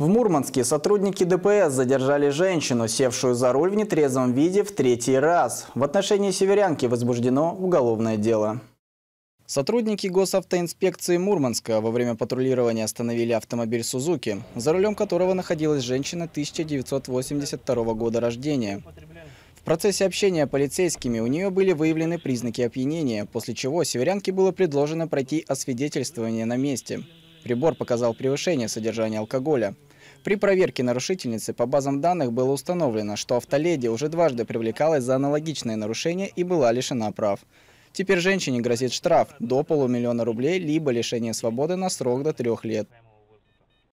В Мурманске сотрудники ДПС задержали женщину, севшую за руль в нетрезвом виде в третий раз. В отношении северянки возбуждено уголовное дело. Сотрудники госавтоинспекции Мурманска во время патрулирования остановили автомобиль «Сузуки», за рулем которого находилась женщина 1982 года рождения. В процессе общения полицейскими у нее были выявлены признаки опьянения, после чего северянке было предложено пройти освидетельствование на месте. Прибор показал превышение содержания алкоголя. При проверке нарушительницы по базам данных было установлено, что автоледи уже дважды привлекалась за аналогичные нарушения и была лишена прав. Теперь женщине грозит штраф до полумиллиона рублей либо лишение свободы на срок до трех лет.